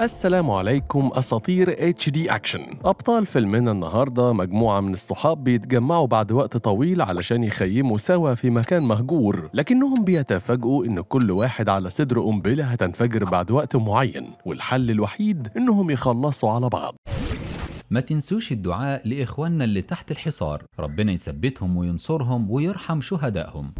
السلام عليكم اساطير اتش دي اكشن ابطال فيلمنا النهارده مجموعه من الصحاب بيتجمعوا بعد وقت طويل علشان يخيموا سوا في مكان مهجور لكنهم بيتفاجئوا ان كل واحد على صدر قنبله هتنفجر بعد وقت معين والحل الوحيد انهم يخلصوا على بعض ما تنسوش الدعاء لاخواننا اللي تحت الحصار ربنا يثبتهم وينصرهم ويرحم شهدائهم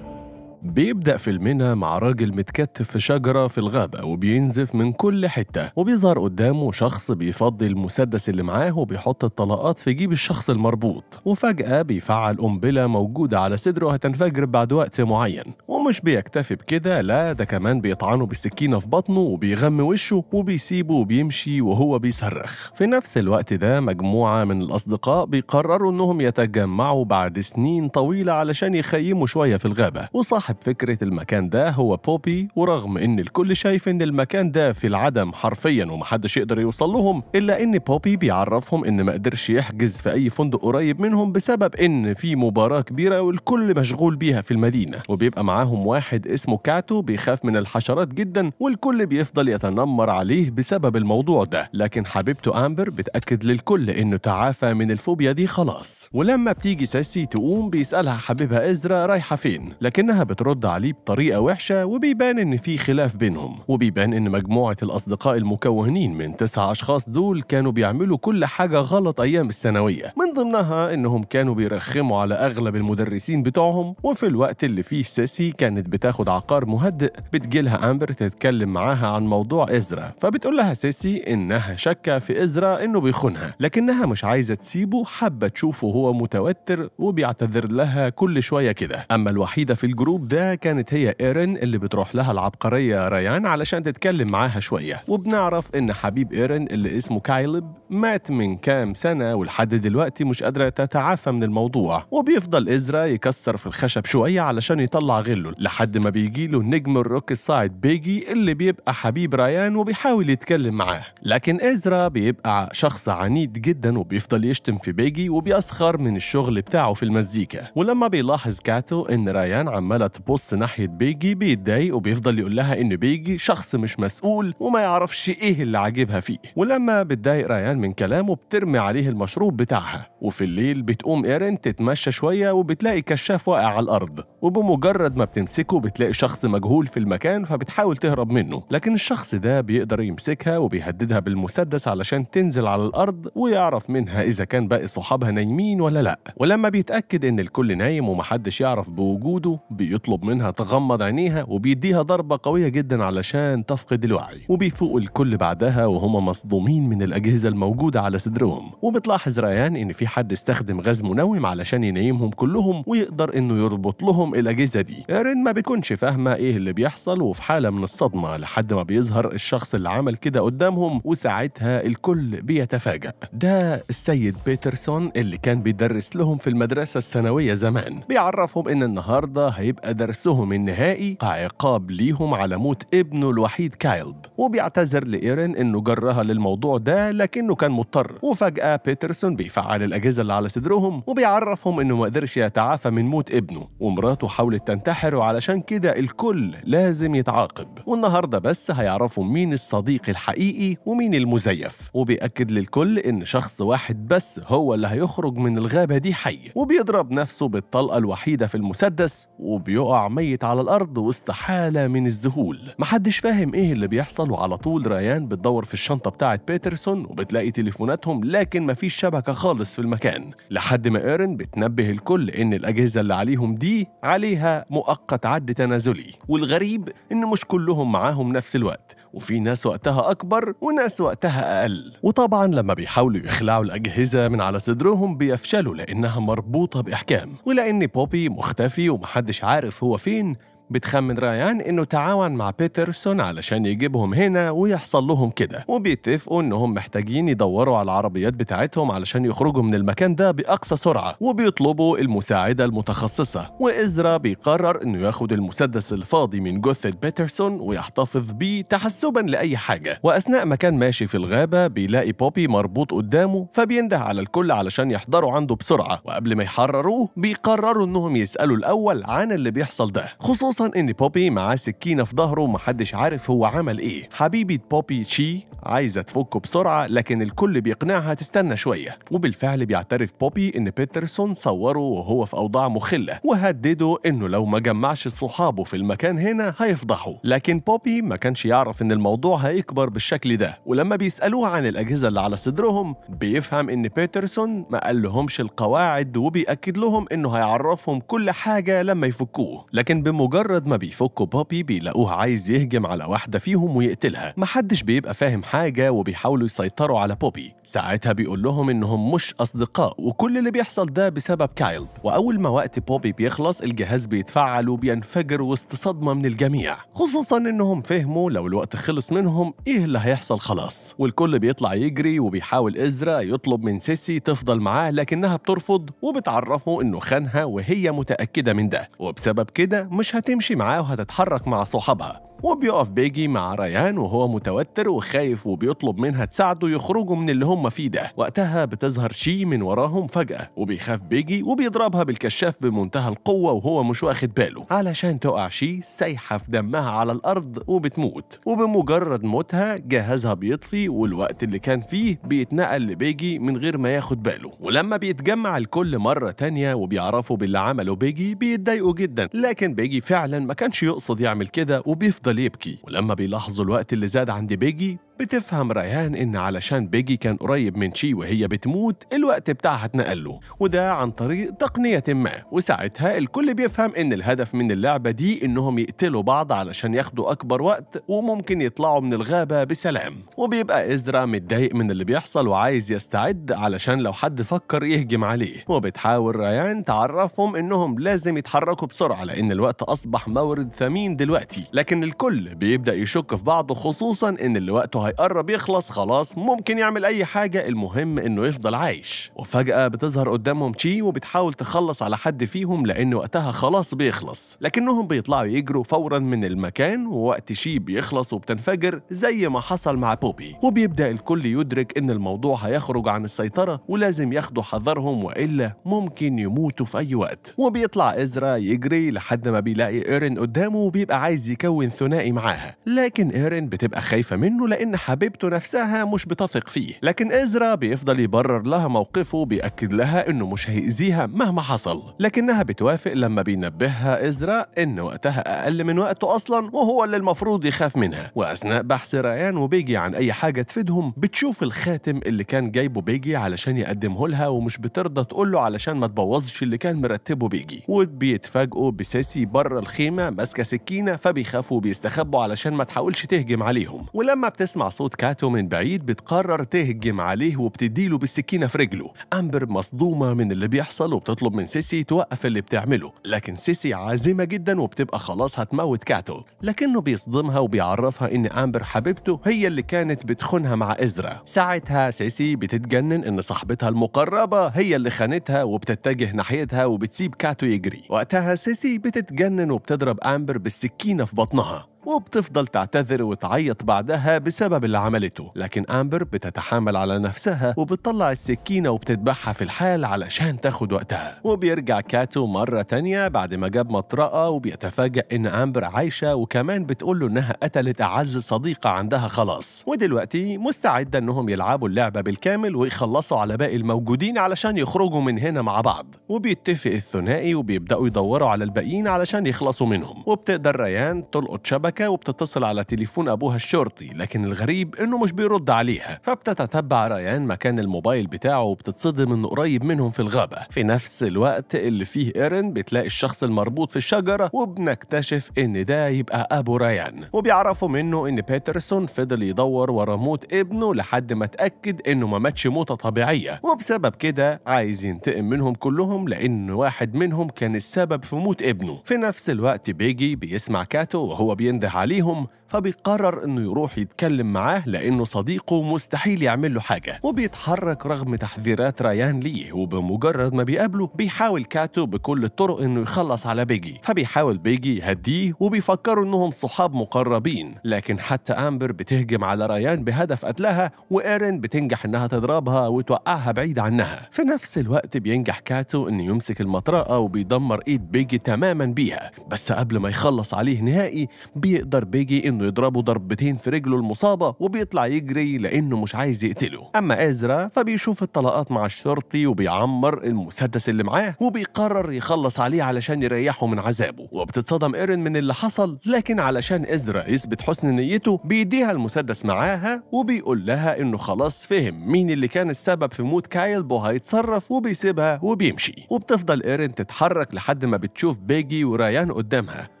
بيبدأ فيلمنا مع راجل متكتف في شجرة في الغابة وبينزف من كل حتة وبيظهر قدامه شخص بيفضي المسدس اللي معاه وبيحط الطلقات في جيب الشخص المربوط وفجأة بيفعل قنبلة موجودة على صدره هتنفجر بعد وقت معين ومش بيكتفي بكده لا ده كمان بيطعنه بالسكينة في بطنه وبيغم وشه وبيسيبه وبيمشي وهو بيصرخ في نفس الوقت ده مجموعة من الأصدقاء بيقرروا إنهم يتجمعوا بعد سنين طويلة علشان يخيموا شوية في الغابة وصاحب فكرة المكان ده هو بوبي ورغم إن الكل شايف إن المكان ده في العدم حرفيا ومحدش يقدر يوصل لهم إلا إن بوبي بيعرفهم إن مقدرش يحجز في أي فندق قريب منهم بسبب إن في مباراة كبيرة والكل مشغول بيها في المدينة وبيبقى معاهم واحد اسمه كاتو بيخاف من الحشرات جدا والكل بيفضل يتنمر عليه بسبب الموضوع ده لكن حبيبته أمبر بتأكد للكل إنه تعافى من الفوبيا دي خلاص ولما بتيجي ساسي تقوم بيسألها حبيبها إزرا رايحة فين لكنها بترد بترد عليه بطريقة وحشة وبيبان إن في خلاف بينهم وبيبان إن مجموعة الأصدقاء المكونين من تسع أشخاص دول كانوا بيعملوا كل حاجة غلط أيام الثانوية من ضمنها إنهم كانوا بيرخموا على أغلب المدرسين بتوعهم وفي الوقت اللي فيه سيسي كانت بتاخد عقار مهدئ بتجيلها أمبر تتكلم معاها عن موضوع إزرا فبتقول لها سيسي إنها شاكة في إزرا إنه بيخونها لكنها مش عايزة تسيبه حابة تشوفه هو متوتر وبيعتذر لها كل شوية كده أما الوحيدة في الجروب ده ده كانت هي ايرين اللي بتروح لها العبقرية ريان علشان تتكلم معاها شوية وبنعرف ان حبيب ايرين اللي اسمه كايلب مات من كام سنة ولحد دلوقتي مش قادرة تتعافى من الموضوع وبيفضل إزرا يكسر في الخشب شوية علشان يطلع غله لحد ما بيجي له نجم الروك الصاعد بيجي اللي بيبقى حبيب ريان وبيحاول يتكلم معاه لكن إزرا بيبقى شخص عنيد جدا وبيفضل يشتم في بيجي وبيسخر من الشغل بتاعه في المزيكا ولما بيلاحظ كاتو إن ريان عمالة بص ناحية بيجي بيتضايق وبيفضل يقول لها إن بيجي شخص مش مسؤول وما يعرفش إيه اللي عاجبها فيه ولما بتضايق ريان من كلامه بترمي عليه المشروب بتاعها وفي الليل بتقوم ايرين تتمشى شوية وبتلاقي كشاف واقع على الأرض وبمجرد ما بتمسكه بتلاقي شخص مجهول في المكان فبتحاول تهرب منه لكن الشخص ده بيقدر يمسكها وبيهددها بالمسدس علشان تنزل على الأرض ويعرف منها إذا كان باقي صحابها نايمين ولا لأ ولما بيتأكد إن الكل نايم ومحدش يعرف بوجوده بيطلب منها تغمض عينيها وبيديها ضربة قوية جدا علشان تفقد الوعي وبيفوق الكل بعدها وهم مصدومين من الأجهزة الموجودة على صدرهم وبتلاحظ ريان إن في حد استخدم غاز منوم علشان ينيمهم كلهم ويقدر انه يربط لهم الاجهزه دي رين ما بتكونش فاهمه ايه اللي بيحصل وفي حاله من الصدمه لحد ما بيظهر الشخص اللي عمل كده قدامهم وساعتها الكل بيتفاجأ ده السيد بيترسون اللي كان بيدرس لهم في المدرسه الثانويه زمان بيعرفهم ان النهارده هيبقى درسهم النهائي كعقاب ليهم على موت ابنه الوحيد كايلب وبيعتذر لايرين انه جرها للموضوع ده لكنه كان مضطر وفجاه بيترسون بيفعل الأجهزة اللي على صدرهم وبيعرفهم إنه ما قدرش يتعافى من موت ابنه ومراته حاولت تنتحر وعلشان كده الكل لازم يتعاقب والنهاردة بس هيعرفوا مين الصديق الحقيقي ومين المزيف وبيأكد للكل إن شخص واحد بس هو اللي هيخرج من الغابة دي حي وبيضرب نفسه بالطلقة الوحيدة في المسدس وبيقع ميت على الأرض وسط حالة من الذهول محدش فاهم إيه اللي بيحصل وعلى طول ريان بتدور في الشنطة بتاعت بيترسون وبتلاقي تليفوناتهم لكن مفيش شبكة خالص في المكان لحد ما ايرن بتنبه الكل ان الاجهزه اللي عليهم دي عليها مؤقت عد تنازلي والغريب ان مش كلهم معاهم نفس الوقت وفي ناس وقتها أكبر وناس وقتها أقل وطبعا لما بيحاولوا يخلعوا الأجهزة من على صدرهم بيفشلوا لأنها مربوطة بإحكام ولأن بوبي مختفي ومحدش عارف هو فين بتخمن رايان انه تعاون مع بيترسون علشان يجيبهم هنا ويحصل لهم كده وبيتفقوا انهم محتاجين يدوروا على العربيات بتاعتهم علشان يخرجوا من المكان ده باقصى سرعه وبيطلبوا المساعده المتخصصه وازرا بيقرر انه ياخد المسدس الفاضي من جثه بيترسون ويحتفظ بيه تحسبا لاي حاجه واثناء ما كان ماشي في الغابه بيلاقي بوبي مربوط قدامه فبينده على الكل علشان يحضروا عنده بسرعه وقبل ما يحرروه بيقرروا انهم يسالوا الاول عن اللي بيحصل ده خصوصا خصوصا ان بوبي معاه سكينة في ظهره ومحدش عارف هو عمل ايه حبيبة بوبي تشي عايزة تفكه بسرعة لكن الكل بيقنعها تستنى شوية وبالفعل بيعترف بوبي ان بيترسون صوره وهو في اوضاع مخلة وهدده انه لو ما جمعش صحابه في المكان هنا هيفضحه لكن بوبي ما كانش يعرف ان الموضوع هيكبر بالشكل ده ولما بيسألوه عن الاجهزة اللي على صدرهم بيفهم ان بيترسون ما لهمش القواعد وبيأكد لهم انه هيعرفهم كل حاجة لما يفكوه لكن بمجرد مجرد ما بيفكوا بوبي بيلاقوه عايز يهجم على واحدة فيهم ويقتلها محدش بيبقى فاهم حاجة وبيحاولوا يسيطروا على بوبي ساعتها بيقول لهم إنهم مش أصدقاء وكل اللي بيحصل ده بسبب كايل وأول ما وقت بوبي بيخلص الجهاز بيتفعل وبينفجر وسط صدمة من الجميع خصوصا إنهم فهموا لو الوقت خلص منهم إيه اللي هيحصل خلاص والكل بيطلع يجري وبيحاول إزرا يطلب من سيسي تفضل معاه لكنها بترفض وبتعرفه إنه خانها وهي متأكدة من ده وبسبب كده مش هت هتمشي معاه وهتتحرك مع صحابها وبيقف بيجي مع ريان وهو متوتر وخايف وبيطلب منها تساعده يخرجوا من اللي هم فيه ده وقتها بتظهر شي من وراهم فجأة وبيخاف بيجي وبيضربها بالكشاف بمنتهى القوة وهو مش واخد باله علشان تقع شي سايحة في دمها على الأرض وبتموت وبمجرد موتها جهازها بيطفي والوقت اللي كان فيه بيتنقل لبيجي من غير ما ياخد باله ولما بيتجمع الكل مرة تانية وبيعرفوا باللي عمله بيجي بيتضايقوا جدا لكن بيجي فعلا ما كانش يقصد يعمل كده وبيفضل بيفضل يبكي ولما بيلاحظوا الوقت اللي زاد عند بيجي بتفهم ريان إن علشان بيجي كان قريب من شي وهي بتموت الوقت بتاعها اتنقل له وده عن طريق تقنية ما وساعتها الكل بيفهم إن الهدف من اللعبة دي إنهم يقتلوا بعض علشان ياخدوا أكبر وقت وممكن يطلعوا من الغابة بسلام وبيبقى إزرا متضايق من اللي بيحصل وعايز يستعد علشان لو حد فكر يهجم عليه وبتحاول ريان تعرفهم إنهم لازم يتحركوا بسرعة لأن الوقت أصبح مورد ثمين دلوقتي لكن الكل بيبدأ يشك في بعضه خصوصا إن اللي وقته هيقرب يخلص خلاص ممكن يعمل أي حاجة المهم إنه يفضل عايش وفجأة بتظهر قدامهم تشي وبتحاول تخلص على حد فيهم لأن وقتها خلاص بيخلص لكنهم بيطلعوا يجروا فورا من المكان ووقت شي بيخلص وبتنفجر زي ما حصل مع بوبي وبيبدأ الكل يدرك إن الموضوع هيخرج عن السيطرة ولازم ياخدوا حذرهم وإلا ممكن يموتوا في أي وقت وبيطلع إزرا يجري لحد ما بيلاقي إيرين قدامه وبيبقى عايز يكون ثنائي معاها لكن إيرين بتبقى خايفة منه لأن حبيبته نفسها مش بتثق فيه لكن إزرا بيفضل يبرر لها موقفه بيأكد لها إنه مش هيأذيها مهما حصل لكنها بتوافق لما بينبهها إزرا إن وقتها أقل من وقته أصلا وهو اللي المفروض يخاف منها وأثناء بحث ريان وبيجي عن أي حاجة تفيدهم بتشوف الخاتم اللي كان جايبه بيجي علشان يقدمه لها ومش بترضى تقوله علشان ما تبوظش اللي كان مرتبه بيجي وبيتفاجئوا بساسي بره الخيمة ماسكة سكينة فبيخافوا وبيستخبوا علشان ما تحاولش تهجم عليهم ولما بتسمع صوت كاتو من بعيد بتقرر تهجم عليه وبتديله بالسكينة في رجله أمبر مصدومة من اللي بيحصل وبتطلب من سيسي توقف اللي بتعمله لكن سيسي عازمة جدا وبتبقى خلاص هتموت كاتو لكنه بيصدمها وبيعرفها إن أمبر حبيبته هي اللي كانت بتخونها مع إزرا ساعتها سيسي بتتجنن إن صاحبتها المقربة هي اللي خانتها وبتتجه ناحيتها وبتسيب كاتو يجري وقتها سيسي بتتجنن وبتضرب أمبر بالسكينة في بطنها وبتفضل تعتذر وتعيط بعدها بسبب اللي عملته لكن أمبر بتتحامل على نفسها وبتطلع السكينة وبتذبحها في الحال علشان تاخد وقتها وبيرجع كاتو مرة تانية بعد ما جاب مطرقة وبيتفاجأ إن أمبر عايشة وكمان بتقول له إنها قتلت أعز صديقة عندها خلاص ودلوقتي مستعدة إنهم يلعبوا اللعبة بالكامل ويخلصوا على باقي الموجودين علشان يخرجوا من هنا مع بعض وبيتفق الثنائي وبيبدأوا يدوروا على الباقيين علشان يخلصوا منهم وبتقدر ريان تلقط شبكة الشبكة وبتتصل على تليفون أبوها الشرطي لكن الغريب إنه مش بيرد عليها فبتتتبع ريان مكان الموبايل بتاعه وبتتصدم إنه قريب منهم في الغابة في نفس الوقت اللي فيه إيرن بتلاقي الشخص المربوط في الشجرة وبنكتشف إن ده يبقى أبو ريان وبيعرفوا منه إن بيترسون فضل يدور ورا موت ابنه لحد ما اتأكد إنه ما ماتش موتة طبيعية وبسبب كده عايز ينتقم منهم كلهم لأن واحد منهم كان السبب في موت ابنه في نفس الوقت بيجي بيسمع كاتو وهو بيندم ينده عليهم فبيقرر انه يروح يتكلم معاه لانه صديقه مستحيل يعمل له حاجه وبيتحرك رغم تحذيرات ريان ليه وبمجرد ما بيقابله بيحاول كاتو بكل الطرق انه يخلص على بيجي فبيحاول بيجي يهديه وبيفكروا انهم صحاب مقربين لكن حتى امبر بتهجم على ريان بهدف قتلها وايرن بتنجح انها تضربها وتوقعها بعيد عنها في نفس الوقت بينجح كاتو انه يمسك المطرقه وبيدمر ايد بيجي تماما بيها بس قبل ما يخلص عليه نهائي بيقدر بيجي انه انه يضربه ضربتين في رجله المصابه وبيطلع يجري لانه مش عايز يقتله اما ازرا فبيشوف الطلقات مع الشرطي وبيعمر المسدس اللي معاه وبيقرر يخلص عليه علشان يريحه من عذابه وبتتصدم ايرين من اللي حصل لكن علشان ازرا يثبت حسن نيته بيديها المسدس معاها وبيقول لها انه خلاص فهم مين اللي كان السبب في موت كايل وهيتصرف وبيسيبها وبيمشي وبتفضل ايرين تتحرك لحد ما بتشوف بيجي ورايان قدامها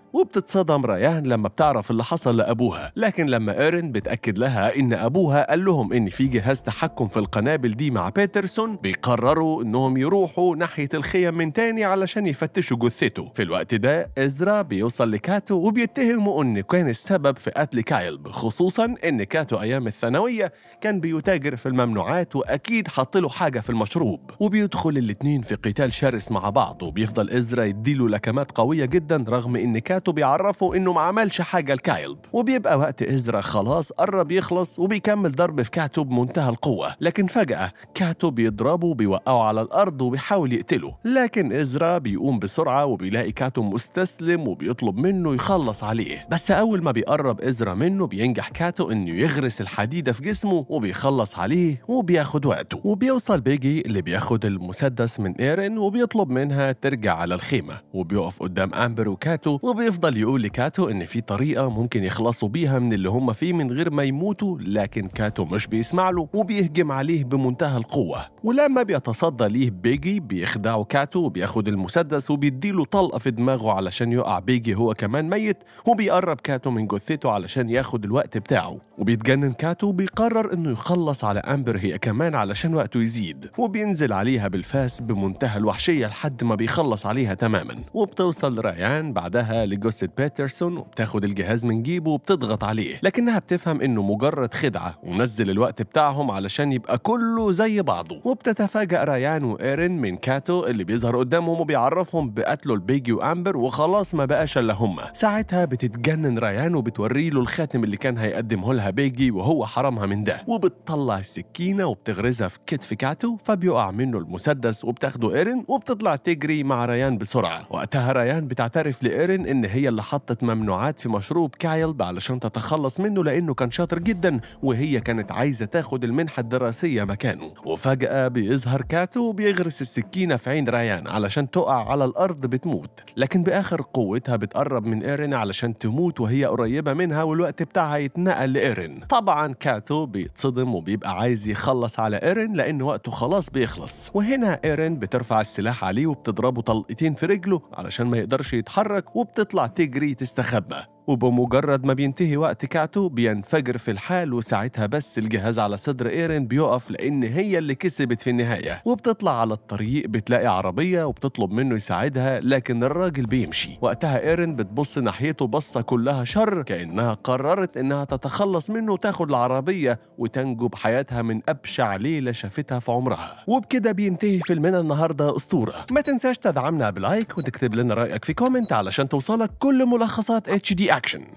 وبتتصدم ريان لما بتعرف اللي حصل لأبوها لكن لما إيرين بتأكد لها إن أبوها قال لهم إن في جهاز تحكم في القنابل دي مع بيترسون بيقرروا إنهم يروحوا ناحية الخيم من تاني علشان يفتشوا جثته في الوقت ده إزرا بيوصل لكاتو وبيتهموا إنه كان السبب في قتل كايل خصوصا إن كاتو أيام الثانوية كان بيتاجر في الممنوعات وأكيد حط له حاجة في المشروب وبيدخل الاتنين في قتال شرس مع بعض وبيفضل إزرا يديله لكمات قوية جدا رغم إن كاتو اخواته بيعرفوا انه ما عملش حاجه لكايل وبيبقى وقت ازرا خلاص قرب يخلص وبيكمل ضرب في كاتو بمنتهى القوه لكن فجاه كاتو بيضربه وبيوقعه على الارض وبيحاول يقتله لكن ازرا بيقوم بسرعه وبيلاقي كاتو مستسلم وبيطلب منه يخلص عليه بس اول ما بيقرب ازرا منه بينجح كاتو انه يغرس الحديده في جسمه وبيخلص عليه وبياخد وقته وبيوصل بيجي اللي بياخد المسدس من ايرن وبيطلب منها ترجع على الخيمه وبيقف قدام امبر وكاتو وبي يفضل يقول لكاتو إن في طريقة ممكن يخلصوا بيها من اللي هم فيه من غير ما يموتوا لكن كاتو مش بيسمع له وبيهجم عليه بمنتهى القوة ولما بيتصدى ليه بيجي بيخدعه كاتو وبياخد المسدس وبيديله طلقة في دماغه علشان يقع بيجي هو كمان ميت وبيقرب كاتو من جثته علشان ياخد الوقت بتاعه وبيتجنن كاتو وبيقرر إنه يخلص على أمبر هي كمان علشان وقته يزيد وبينزل عليها بالفاس بمنتهى الوحشية لحد ما بيخلص عليها تماما وبتوصل ريان بعدها جثة بيترسون وبتاخد الجهاز من جيبه وبتضغط عليه لكنها بتفهم إنه مجرد خدعة ونزل الوقت بتاعهم علشان يبقى كله زي بعضه وبتتفاجأ ريان وإيرين من كاتو اللي بيظهر قدامهم وبيعرفهم بقتله البيجي وأمبر وخلاص ما بقاش إلا هما ساعتها بتتجنن ريان وبتوري له الخاتم اللي كان هيقدمه لها بيجي وهو حرمها من ده وبتطلع السكينة وبتغرزها في كتف كاتو فبيقع منه المسدس وبتاخده إيرين وبتطلع تجري مع ريان بسرعة وقتها ريان بتعترف لإيرين إن هي اللي حطت ممنوعات في مشروب كايلد علشان تتخلص منه لأنه كان شاطر جدا وهي كانت عايزة تاخد المنحة الدراسية مكانه وفجأة بيظهر كاتو وبيغرس السكينة في عين ريان علشان تقع على الأرض بتموت لكن بآخر قوتها بتقرب من إيرين علشان تموت وهي قريبة منها والوقت بتاعها يتنقل لإيرين طبعا كاتو بيتصدم وبيبقى عايز يخلص على إيرين لأن وقته خلاص بيخلص وهنا إيرين بترفع السلاح عليه وبتضربه طلقتين في رجله علشان ما يقدرش يتحرك وبتطلع تطلع تجري تستخبى وبمجرد ما بينتهي وقت كعته بينفجر في الحال وساعتها بس الجهاز على صدر ايرين بيقف لان هي اللي كسبت في النهايه وبتطلع على الطريق بتلاقي عربيه وبتطلب منه يساعدها لكن الراجل بيمشي وقتها ايرين بتبص ناحيته بصه كلها شر كانها قررت انها تتخلص منه وتاخد العربيه وتنجو بحياتها من ابشع ليله شافتها في عمرها وبكده بينتهي فيلمنا النهارده اسطوره ما تنساش تدعمنا بلايك وتكتب لنا رايك في كومنت علشان توصلك كل ملخصات اتش دي action.